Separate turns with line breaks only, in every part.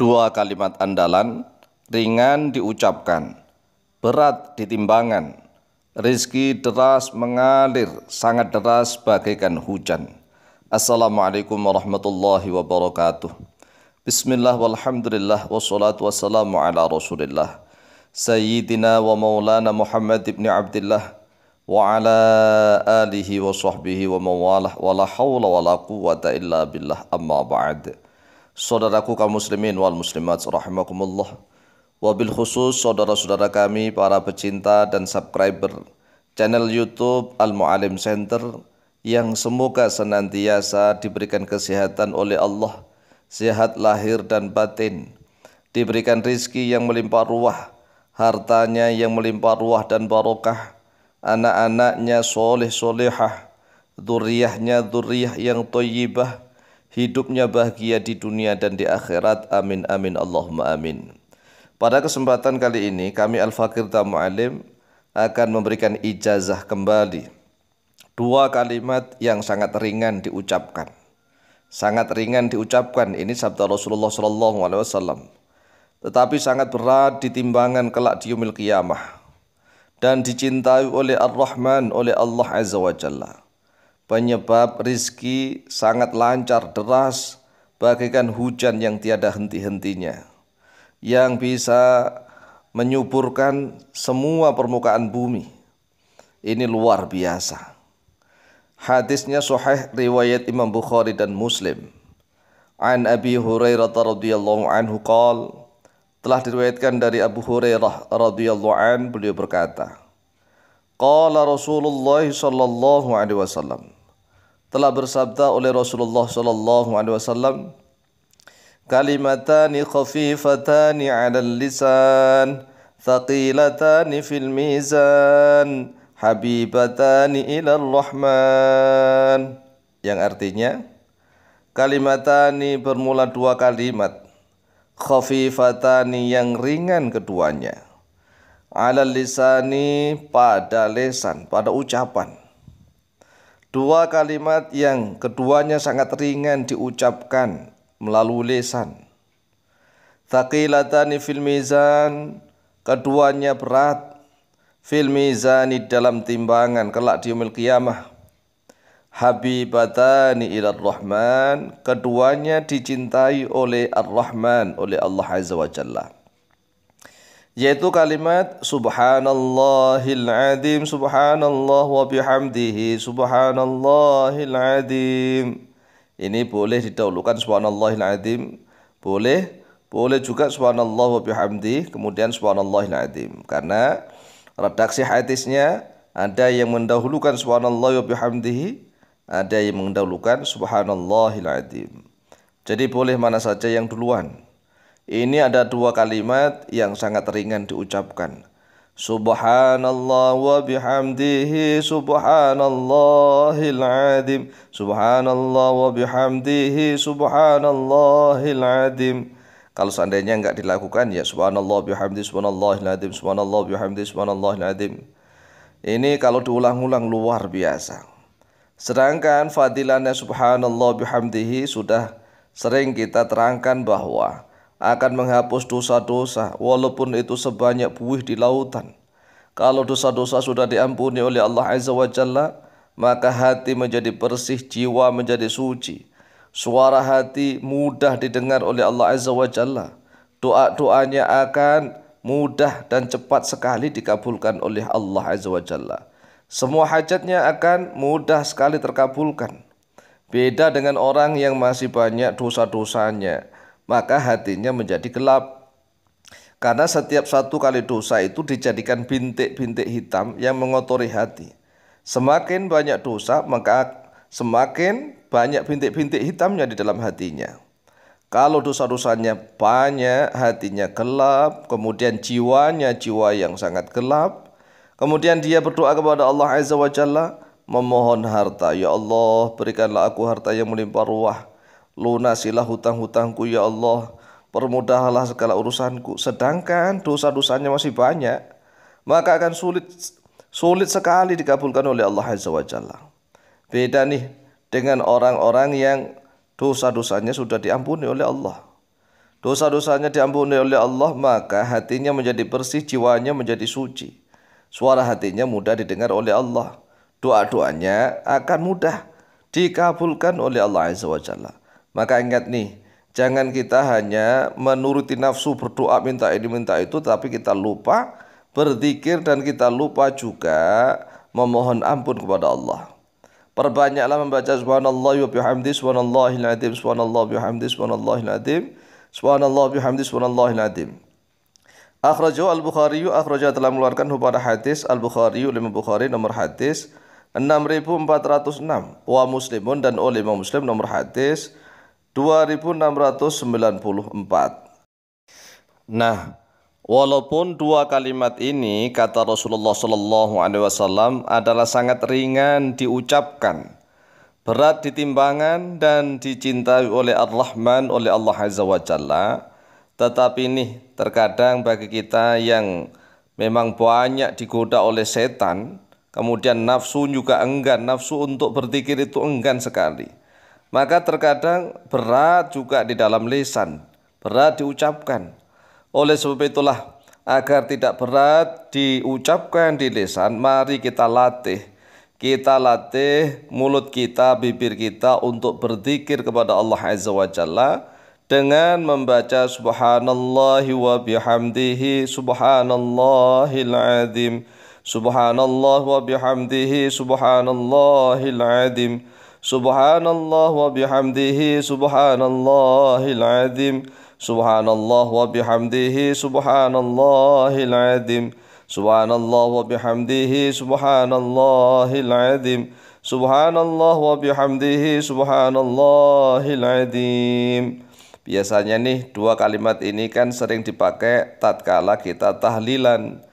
Dua kalimat andalan, ringan diucapkan, berat ditimbangan, rizki deras mengalir, sangat deras bagaikan hujan. Assalamualaikum warahmatullahi wabarakatuh. Bismillah walhamdulillah wassalatu wassalamu ala rasulillah. Sayyidina wa maulana Muhammad ibn Abdullah wa ala alihi wa sahbihi wa mawalah wa la hawla wa la quwwata illa billah amma ba'd. Saudaraku kaum muslimin wal muslimat rahimakumullah. Wabil khusus saudara-saudara kami para pecinta dan subscriber channel YouTube Al Mualim Center yang semoga senantiasa diberikan kesehatan oleh Allah, sehat lahir dan batin, diberikan rizki yang melimpah ruah, hartanya yang melimpah ruah dan barokah, anak-anaknya soleh solehah, duriahnya duriah yang toyibah, hidupnya bahagia di dunia dan di akhirat. Amin amin Allahumma amin. Pada kesempatan kali ini kami Al-Fakir Tamu'alim akan memberikan ijazah kembali dua kalimat yang sangat ringan diucapkan. Sangat ringan diucapkan ini sabda Rasulullah Shallallahu alaihi wasallam. Tetapi sangat berat ditimbangan kelak di kiamah dan dicintai oleh Ar-Rahman oleh Allah Azza wa Jalla penyebab rizki sangat lancar deras bagaikan hujan yang tiada henti-hentinya yang bisa menyuburkan semua permukaan bumi ini luar biasa hadisnya sahih riwayat Imam Bukhari dan Muslim an Abi Hurairah radhiyallahu anhu qol telah diriwayatkan dari Abu Hurairah radhiyallahu an beliau berkata qala Rasulullah sallallahu alaihi wasallam telah bersabda oleh Rasulullah sallallahu alaihi wasallam kalimatani khafifatani 'alal lisan thaqilatan fil mizan habibatani ilal rahman yang artinya kalimatani bermula dua kalimat khafifatani yang ringan keduanya ala lisani pada lesan pada ucapan Dua kalimat yang keduanya sangat ringan diucapkan melalui lisan. Thaqilatani fil mizan, keduanya berat fil mizani dalam timbangan kelak di yaumil qiyamah. Habibatani ila rahman, keduanya dicintai oleh Ar-Rahman, oleh Allah Azza wa Jalla yaitu kalimat subhanallahil adim subhanallah wa bihamdihi subhanallahil adim ini boleh didahulukan subhanallahil adim boleh boleh juga subhanallah wa bihamdi kemudian subhanallahil adim karena redaksi hadisnya ada yang mendahulukan subhanallah wa bihamdihi ada yang mendahulukan subhanallahil adim jadi boleh mana saja yang duluan ini ada dua kalimat yang sangat ringan diucapkan. Subhanallah wa bihamdihi subhanallahil adim Subhanallah wa bihamdihi subhanallahil adim Kalau seandainya enggak dilakukan ya subhanallah bihamdihi subhanallahil adim Subhanallah bihamdihi subhanallahil adim Ini kalau diulang-ulang luar biasa Sedangkan fadilannya subhanallah bihamdihi sudah sering kita terangkan bahwa akan menghapus dosa-dosa walaupun itu sebanyak buih di lautan. Kalau dosa-dosa sudah diampuni oleh Allah Azza wa Jalla, maka hati menjadi bersih, jiwa menjadi suci. Suara hati mudah didengar oleh Allah Azza wa Jalla. Doa-doanya akan mudah dan cepat sekali dikabulkan oleh Allah Azza wa Jalla. Semua hajatnya akan mudah sekali terkabulkan. Beda dengan orang yang masih banyak dosa-dosanya maka hatinya menjadi gelap. Karena setiap satu kali dosa itu dijadikan bintik-bintik hitam yang mengotori hati. Semakin banyak dosa, maka semakin banyak bintik-bintik hitamnya di dalam hatinya. Kalau dosa-dosanya banyak, hatinya gelap, kemudian jiwanya jiwa yang sangat gelap, kemudian dia berdoa kepada Allah Azza wa Jalla, memohon harta, Ya Allah berikanlah aku harta yang melimpah ruah, Lunasilah hutang-hutangku ya Allah, permudahlah segala urusanku. Sedangkan dosa-dosanya masih banyak, maka akan sulit sulit sekali dikabulkan oleh Allah Azza wa Jalla. Beda nih dengan orang-orang yang dosa-dosanya sudah diampuni oleh Allah. Dosa-dosanya diampuni oleh Allah, maka hatinya menjadi bersih, jiwanya menjadi suci. Suara hatinya mudah didengar oleh Allah. Doa-doanya akan mudah dikabulkan oleh Allah Azza wa Jalla. Maka ingat nih, jangan kita hanya menuruti nafsu berdoa minta ini minta itu tapi kita lupa berzikir dan kita lupa juga memohon ampun kepada Allah. Perbanyaklah membaca subhanallah wa bihamdi subhanallahil azim subhanallah bihamdi subhanallahil azim subhanallah bihamdi subhanallahil azim. Akhrajahu Al-Bukhari akhrajah telah mengeluarkan hubada hadis Al-Bukhari oleh Bukhari nomor hadis 6406 wa Muslimun dan oleh Imam Muslim nomor hadis 2694. Nah, walaupun dua kalimat ini kata Rasulullah Shallallahu alaihi wasallam adalah sangat ringan diucapkan, berat ditimbangan dan dicintai oleh Ar-Rahman oleh Allah Azza wa Jalla, tetapi ini terkadang bagi kita yang memang banyak digoda oleh setan, kemudian nafsu juga enggan, nafsu untuk berzikir itu enggan sekali maka terkadang berat juga di dalam lisan, berat diucapkan. Oleh sebab itulah agar tidak berat diucapkan di lisan, mari kita latih. Kita latih mulut kita, bibir kita untuk berzikir kepada Allah Azza wa Jalla dengan membaca subhanallah wa bihamdihi subhanallahil azim subhanallah wa bihamdihi subhanallahil azim Subhanallah wa bihamdihi subhanallahil azim Subhanallah wa bihamdihi subhanallahil azim Subhanallah wa bihamdihi subhanallahil azim Subhanallah wa bihamdihi subhanallahil azim Biasanya nih dua kalimat ini kan sering dipakai tatkala kita tahlilan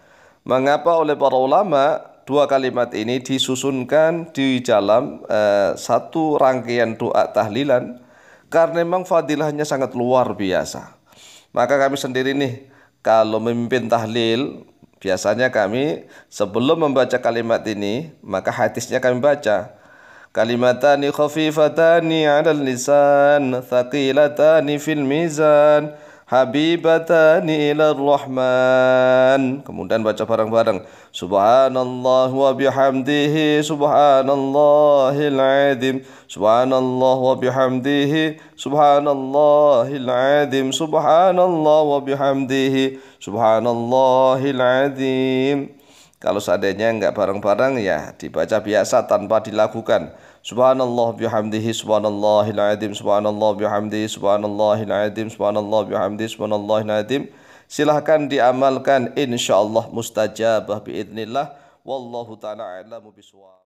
Mengapa oleh para ulama dua kalimat ini disusunkan di dalam uh, satu rangkaian doa tahlilan karena memang fadilahnya sangat luar biasa. Maka kami sendiri nih kalau memimpin tahlil biasanya kami sebelum membaca kalimat ini maka hadisnya kami baca. Kalimatani khafifatani 'alal lisan, tsaqilatani fil mizan habibatani ilar rahman kemudian baca bareng-bareng subhanallah wa bihamdihi subhanallahil azim subhanallah wa bihamdihi subhanallahil azim subhanallah wa bihamdihi subhanallahil azim kalau seandainya nggak bareng-bareng ya dibaca biasa tanpa dilakukan. Subhanallah bihamdihi subhanallahil azim subhanallah bihamdihi subhanallahil azim subhanallah bihamdihi subhanallahil azim. Silahkan diamalkan insyaallah mustajabah biidznillah wallahu taala a'lamu bisawab.